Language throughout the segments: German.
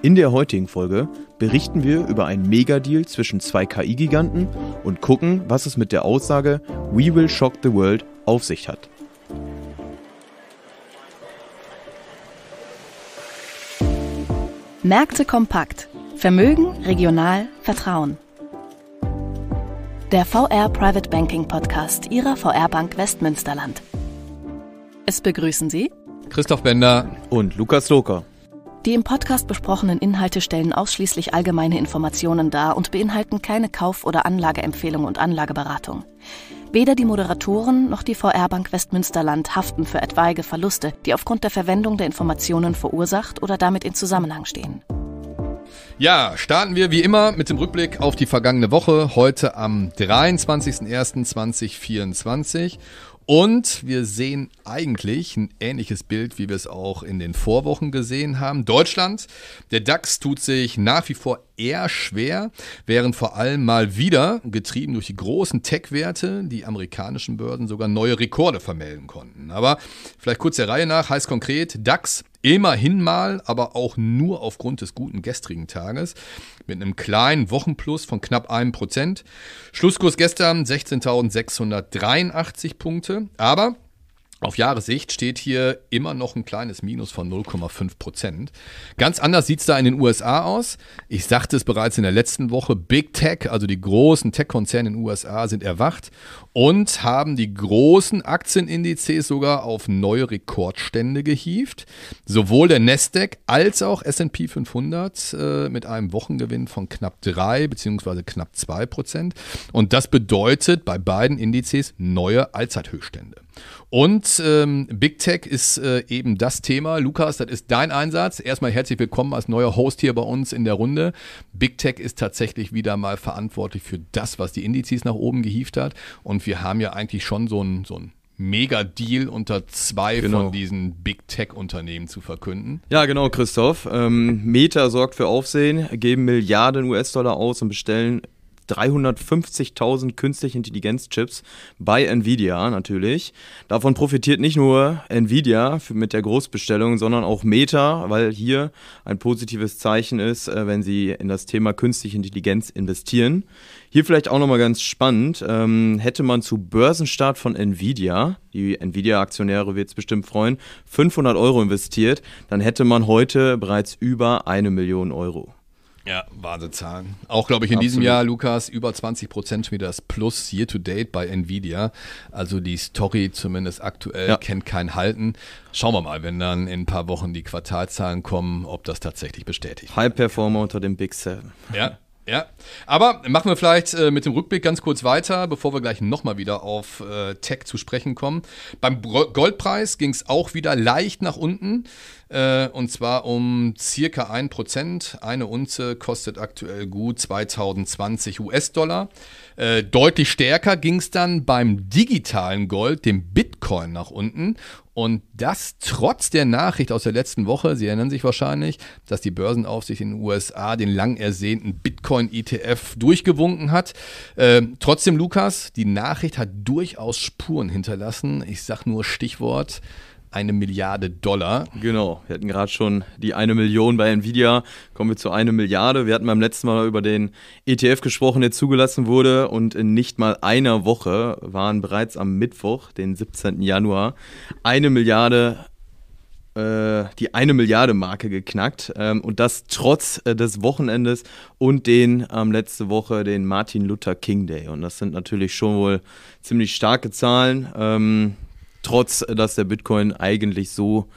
In der heutigen Folge berichten wir über einen Megadeal zwischen zwei KI-Giganten und gucken, was es mit der Aussage We will shock the world auf sich hat. Märkte kompakt. Vermögen, regional, Vertrauen. Der VR Private Banking Podcast Ihrer VR Bank Westmünsterland. Es begrüßen Sie Christoph Bender und Lukas Loker. Die im Podcast besprochenen Inhalte stellen ausschließlich allgemeine Informationen dar und beinhalten keine Kauf- oder Anlageempfehlung und Anlageberatung. Weder die Moderatoren noch die VR-Bank Westmünsterland haften für etwaige Verluste, die aufgrund der Verwendung der Informationen verursacht oder damit in Zusammenhang stehen. Ja, starten wir wie immer mit dem Rückblick auf die vergangene Woche, heute am 23.01.2024. Und wir sehen eigentlich ein ähnliches Bild, wie wir es auch in den Vorwochen gesehen haben. Deutschland, der DAX tut sich nach wie vor eher schwer, während vor allem mal wieder, getrieben durch die großen Tech-Werte, die amerikanischen Börsen sogar neue Rekorde vermelden konnten. Aber vielleicht kurz der Reihe nach, heißt konkret DAX Immerhin mal, aber auch nur aufgrund des guten gestrigen Tages mit einem kleinen Wochenplus von knapp einem Prozent. Schlusskurs gestern 16.683 Punkte, aber auf Jahressicht steht hier immer noch ein kleines Minus von 0,5 Prozent. Ganz anders sieht es da in den USA aus. Ich sagte es bereits in der letzten Woche, Big Tech, also die großen Tech-Konzerne in den USA, sind erwacht und haben die großen Aktienindizes sogar auf neue Rekordstände gehievt. Sowohl der Nasdaq als auch S&P 500 äh, mit einem Wochengewinn von knapp 3 bzw. knapp 2 Prozent. Und das bedeutet bei beiden Indizes neue Allzeithöchstände. Und ähm, Big Tech ist äh, eben das Thema. Lukas, das ist dein Einsatz. Erstmal herzlich willkommen als neuer Host hier bei uns in der Runde. Big Tech ist tatsächlich wieder mal verantwortlich für das, was die Indizes nach oben gehievt hat. Und wir haben ja eigentlich schon so ein, so ein Mega-Deal unter zwei genau. von diesen Big Tech-Unternehmen zu verkünden. Ja, genau, Christoph. Ähm, Meta sorgt für Aufsehen, geben Milliarden US-Dollar aus und bestellen 350.000 künstliche Intelligenzchips bei Nvidia natürlich. Davon profitiert nicht nur Nvidia mit der Großbestellung, sondern auch Meta, weil hier ein positives Zeichen ist, äh, wenn sie in das Thema künstliche Intelligenz investieren. Hier vielleicht auch nochmal ganz spannend, ähm, hätte man zu Börsenstart von Nvidia, die Nvidia-Aktionäre wird es bestimmt freuen, 500 Euro investiert, dann hätte man heute bereits über eine Million Euro. Ja, Wahnsinnszahlen. Auch, glaube ich, in Absolut. diesem Jahr, Lukas, über 20 Prozent wieder das Plus year to date bei Nvidia. Also die Story zumindest aktuell ja. kennt kein Halten. Schauen wir mal, wenn dann in ein paar Wochen die Quartalzahlen kommen, ob das tatsächlich bestätigt High wird. High Performer unter dem Big Seven. Ja, ja, aber machen wir vielleicht äh, mit dem Rückblick ganz kurz weiter, bevor wir gleich nochmal wieder auf äh, Tech zu sprechen kommen. Beim Goldpreis ging es auch wieder leicht nach unten äh, und zwar um circa 1%. Eine Unze kostet aktuell gut 2020 US-Dollar. Äh, deutlich stärker ging es dann beim digitalen Gold, dem Bitcoin. Bitcoin nach unten. Und das trotz der Nachricht aus der letzten Woche, Sie erinnern sich wahrscheinlich, dass die Börsenaufsicht in den USA den lang ersehnten Bitcoin-ETF durchgewunken hat. Ähm, trotzdem, Lukas, die Nachricht hat durchaus Spuren hinterlassen. Ich sage nur Stichwort eine Milliarde Dollar. Genau, wir hatten gerade schon die eine Million bei Nvidia, kommen wir zu eine Milliarde. Wir hatten beim letzten Mal über den ETF gesprochen, der zugelassen wurde und in nicht mal einer Woche waren bereits am Mittwoch, den 17. Januar, eine Milliarde äh, die eine Milliarde Marke geknackt ähm, und das trotz äh, des Wochenendes und den ähm, letzte Woche den Martin Luther King Day und das sind natürlich schon wohl ziemlich starke Zahlen. Ähm, Trotz, dass der Bitcoin eigentlich so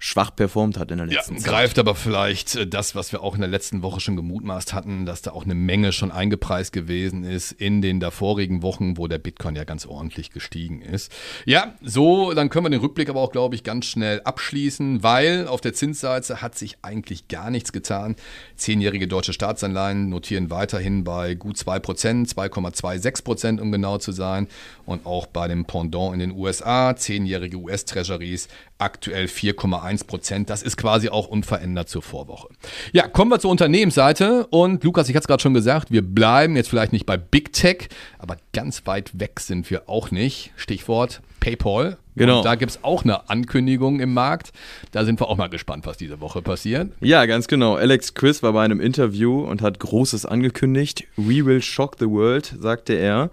schwach performt hat in der letzten ja, Zeit. Greift aber vielleicht äh, das, was wir auch in der letzten Woche schon gemutmaßt hatten, dass da auch eine Menge schon eingepreist gewesen ist in den davorigen Wochen, wo der Bitcoin ja ganz ordentlich gestiegen ist. Ja, so, dann können wir den Rückblick aber auch, glaube ich, ganz schnell abschließen, weil auf der Zinsseite hat sich eigentlich gar nichts getan. Zehnjährige deutsche Staatsanleihen notieren weiterhin bei gut 2%, 2,26% um genau zu sein. Und auch bei dem Pendant in den USA, zehnjährige US-Treasuries aktuell 4,1 Prozent. Das ist quasi auch unverändert zur Vorwoche. Ja, kommen wir zur Unternehmensseite. Und Lukas, ich hatte es gerade schon gesagt, wir bleiben jetzt vielleicht nicht bei Big Tech, aber ganz weit weg sind wir auch nicht. Stichwort PayPal. Genau. Und da gibt es auch eine Ankündigung im Markt. Da sind wir auch mal gespannt, was diese Woche passiert. Ja, ganz genau. Alex Chris war bei einem Interview und hat Großes angekündigt. We will shock the world, sagte er.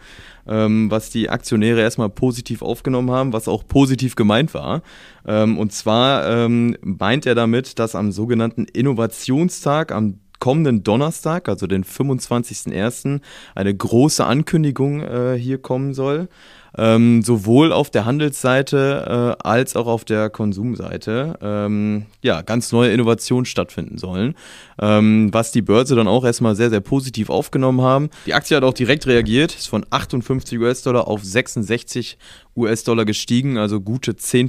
Ähm, was die Aktionäre erstmal positiv aufgenommen haben, was auch positiv gemeint war. Ähm, und zwar ähm, meint er damit, dass am sogenannten Innovationstag am kommenden Donnerstag, also den 25.01., eine große Ankündigung äh, hier kommen soll ähm, sowohl auf der Handelsseite äh, als auch auf der Konsumseite ähm, ja, ganz neue Innovationen stattfinden sollen, ähm, was die Börse dann auch erstmal sehr, sehr positiv aufgenommen haben. Die Aktie hat auch direkt reagiert, ist von 58 US-Dollar auf 66 US-Dollar gestiegen, also gute 10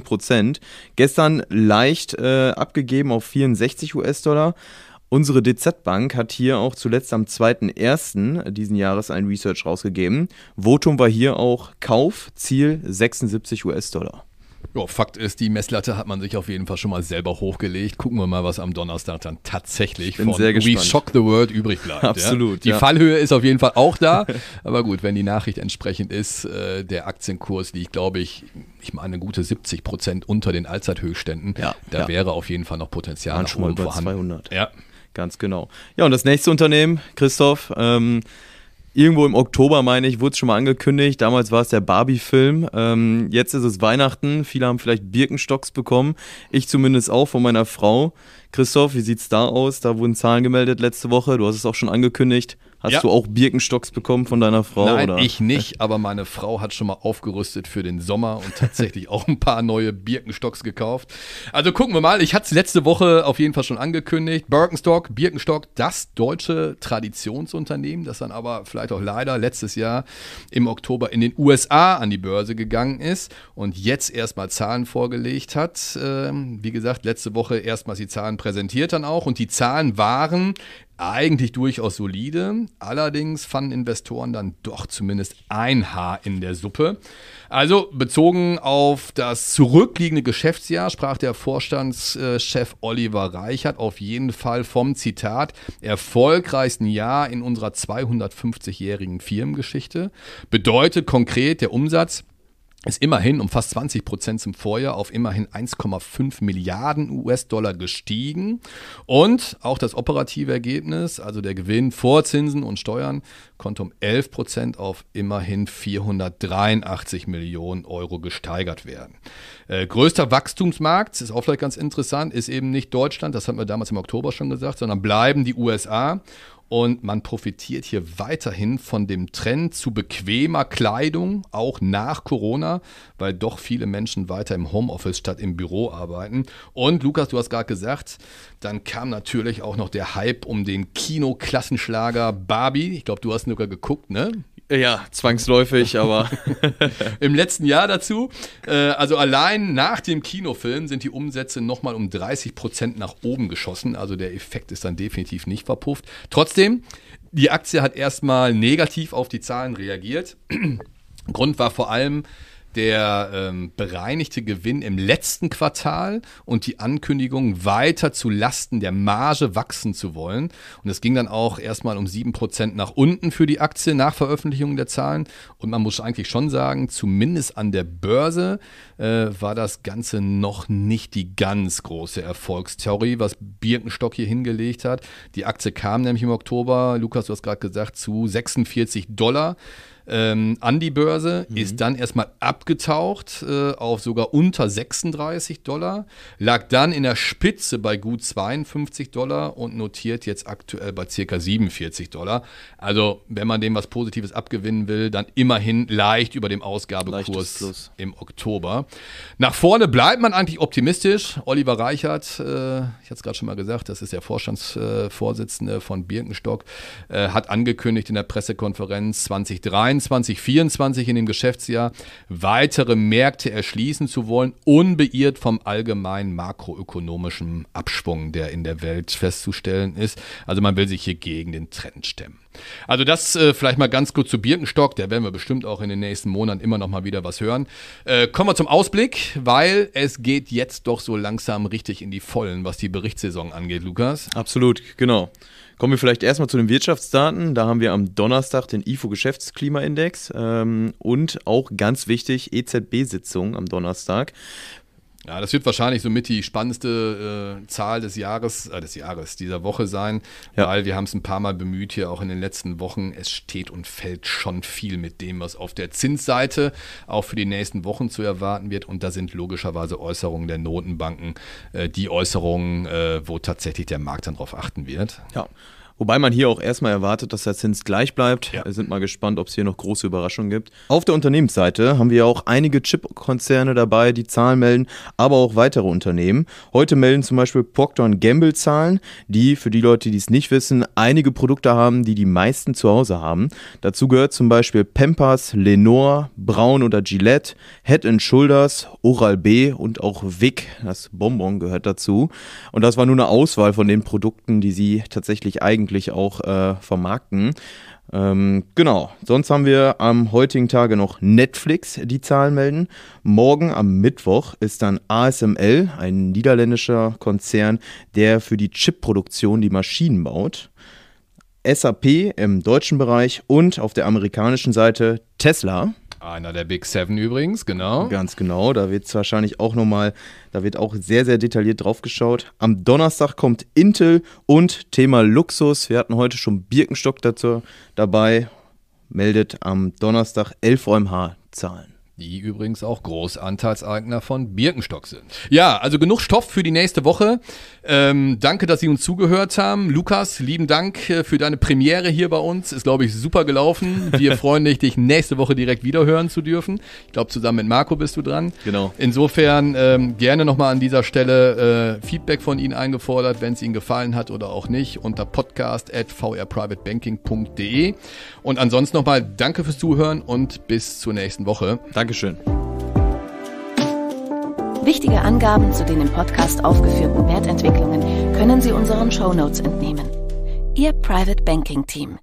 Gestern leicht äh, abgegeben auf 64 US-Dollar. Unsere DZ Bank hat hier auch zuletzt am 2.1. diesen Jahres ein Research rausgegeben. Votum war hier auch Kauf, Ziel 76 US-Dollar. Ja, Fakt ist, die Messlatte hat man sich auf jeden Fall schon mal selber hochgelegt. Gucken wir mal, was am Donnerstag dann tatsächlich von We Shock the World übrig bleibt. Absolut. Ja? Die ja. Fallhöhe ist auf jeden Fall auch da. aber gut, wenn die Nachricht entsprechend ist, äh, der Aktienkurs liegt, glaube ich, ich meine, eine gute 70 Prozent unter den Allzeithöchständen. Ja, da wäre auf jeden Fall noch Potenzial. Waren schon vorhanden. 200. Ja, Ganz genau. Ja, und das nächste Unternehmen, Christoph, ähm, irgendwo im Oktober, meine ich, wurde es schon mal angekündigt. Damals war es der Barbie-Film. Ähm, jetzt ist es Weihnachten. Viele haben vielleicht Birkenstocks bekommen. Ich zumindest auch von meiner Frau. Christoph, wie sieht es da aus? Da wurden Zahlen gemeldet letzte Woche. Du hast es auch schon angekündigt. Hast ja. du auch Birkenstocks bekommen von deiner Frau? Nein, oder? ich nicht, aber meine Frau hat schon mal aufgerüstet für den Sommer und tatsächlich auch ein paar neue Birkenstocks gekauft. Also gucken wir mal, ich hatte es letzte Woche auf jeden Fall schon angekündigt. Birkenstock, Birkenstock, das deutsche Traditionsunternehmen, das dann aber vielleicht auch leider letztes Jahr im Oktober in den USA an die Börse gegangen ist und jetzt erstmal Zahlen vorgelegt hat. Ähm, wie gesagt, letzte Woche erstmals die Zahlen präsentiert dann auch und die Zahlen waren eigentlich durchaus solide. Allerdings fanden Investoren dann doch zumindest ein Haar in der Suppe. Also bezogen auf das zurückliegende Geschäftsjahr sprach der Vorstandschef Oliver Reichert auf jeden Fall vom Zitat erfolgreichsten Jahr in unserer 250-jährigen Firmengeschichte. Bedeutet konkret der Umsatz ist immerhin um fast 20 Prozent zum Vorjahr auf immerhin 1,5 Milliarden US-Dollar gestiegen. Und auch das operative Ergebnis, also der Gewinn vor Zinsen und Steuern, konnte um 11 Prozent auf immerhin 483 Millionen Euro gesteigert werden. Äh, größter Wachstumsmarkt, ist auch vielleicht ganz interessant, ist eben nicht Deutschland, das hatten wir damals im Oktober schon gesagt, sondern bleiben die USA. Und man profitiert hier weiterhin von dem Trend zu bequemer Kleidung, auch nach Corona, weil doch viele Menschen weiter im Homeoffice statt im Büro arbeiten. Und Lukas, du hast gerade gesagt, dann kam natürlich auch noch der Hype um den Kinoklassenschlager Barbie. Ich glaube, du hast sogar geguckt, ne? Ja, zwangsläufig, aber im letzten Jahr dazu. Äh, also allein nach dem Kinofilm sind die Umsätze nochmal um 30 Prozent nach oben geschossen. Also der Effekt ist dann definitiv nicht verpufft. Trotzdem, die Aktie hat erstmal negativ auf die Zahlen reagiert. Grund war vor allem, der ähm, bereinigte Gewinn im letzten Quartal und die Ankündigung, weiter zu Lasten der Marge wachsen zu wollen. Und es ging dann auch erstmal um 7% nach unten für die Aktie nach Veröffentlichung der Zahlen. Und man muss eigentlich schon sagen, zumindest an der Börse äh, war das Ganze noch nicht die ganz große Erfolgstheorie, was Birkenstock hier hingelegt hat. Die Aktie kam nämlich im Oktober, Lukas, du hast gerade gesagt, zu 46 Dollar ähm, an die Börse, mhm. ist dann erstmal abgetaucht äh, auf sogar unter 36 Dollar, lag dann in der Spitze bei gut 52 Dollar und notiert jetzt aktuell bei circa 47 Dollar. Also, wenn man dem was Positives abgewinnen will, dann immerhin leicht über dem Ausgabekurs im Oktober. Nach vorne bleibt man eigentlich optimistisch. Oliver Reichert, äh, ich hatte es gerade schon mal gesagt, das ist der Vorstandsvorsitzende äh, von Birkenstock, äh, hat angekündigt in der Pressekonferenz 2023, 23, 24 in dem Geschäftsjahr weitere Märkte erschließen zu wollen, unbeirrt vom allgemeinen makroökonomischen Abschwung, der in der Welt festzustellen ist. Also man will sich hier gegen den Trend stemmen. Also das äh, vielleicht mal ganz kurz zu Birkenstock, da werden wir bestimmt auch in den nächsten Monaten immer noch mal wieder was hören. Äh, kommen wir zum Ausblick, weil es geht jetzt doch so langsam richtig in die Vollen, was die Berichtssaison angeht, Lukas. Absolut, genau. Kommen wir vielleicht erstmal zu den Wirtschaftsdaten. Da haben wir am Donnerstag den IFO-Geschäftsklimaindex ähm, und auch ganz wichtig EZB-Sitzung am Donnerstag. Ja, das wird wahrscheinlich somit die spannendste äh, Zahl des Jahres, äh, des Jahres, dieser Woche sein, ja. weil wir haben es ein paar Mal bemüht hier auch in den letzten Wochen. Es steht und fällt schon viel mit dem, was auf der Zinsseite auch für die nächsten Wochen zu erwarten wird. Und da sind logischerweise Äußerungen der Notenbanken äh, die Äußerungen, äh, wo tatsächlich der Markt dann drauf achten wird. Ja. Wobei man hier auch erstmal erwartet, dass der Zins gleich bleibt. Ja. Wir sind mal gespannt, ob es hier noch große Überraschungen gibt. Auf der Unternehmensseite haben wir auch einige Chip-Konzerne dabei, die Zahlen melden, aber auch weitere Unternehmen. Heute melden zum Beispiel Procter Gamble Zahlen, die, für die Leute, die es nicht wissen, einige Produkte haben, die die meisten zu Hause haben. Dazu gehört zum Beispiel Pampers, Lenore, Braun oder Gillette, Head Shoulders, Oral B und auch Vic. Das Bonbon gehört dazu. Und das war nur eine Auswahl von den Produkten, die sie tatsächlich eigentlich eigentlich auch äh, vermarkten. Ähm, genau, sonst haben wir am heutigen Tage noch Netflix, die Zahlen melden. Morgen am Mittwoch ist dann ASML, ein niederländischer Konzern, der für die Chipproduktion die Maschinen baut. SAP im deutschen Bereich und auf der amerikanischen Seite Tesla, einer der Big Seven übrigens, genau. Ganz genau, da wird es wahrscheinlich auch nochmal, da wird auch sehr, sehr detailliert drauf geschaut. Am Donnerstag kommt Intel und Thema Luxus. Wir hatten heute schon Birkenstock dazu dabei. Meldet am Donnerstag 11 UMH Zahlen die übrigens auch Großanteilseigner von Birkenstock sind. Ja, also genug Stoff für die nächste Woche. Ähm, danke, dass Sie uns zugehört haben. Lukas, lieben Dank äh, für deine Premiere hier bei uns. Ist, glaube ich, super gelaufen. Wir freuen dich, dich nächste Woche direkt wiederhören zu dürfen. Ich glaube, zusammen mit Marco bist du dran. Genau. Insofern ähm, gerne nochmal an dieser Stelle äh, Feedback von Ihnen eingefordert, wenn es Ihnen gefallen hat oder auch nicht, unter podcast.vrprivatebanking.de. Und ansonsten nochmal danke fürs Zuhören und bis zur nächsten Woche. Danke. Dankeschön. Wichtige Angaben zu den im Podcast aufgeführten Wertentwicklungen können Sie unseren Show Notes entnehmen. Ihr Private Banking Team.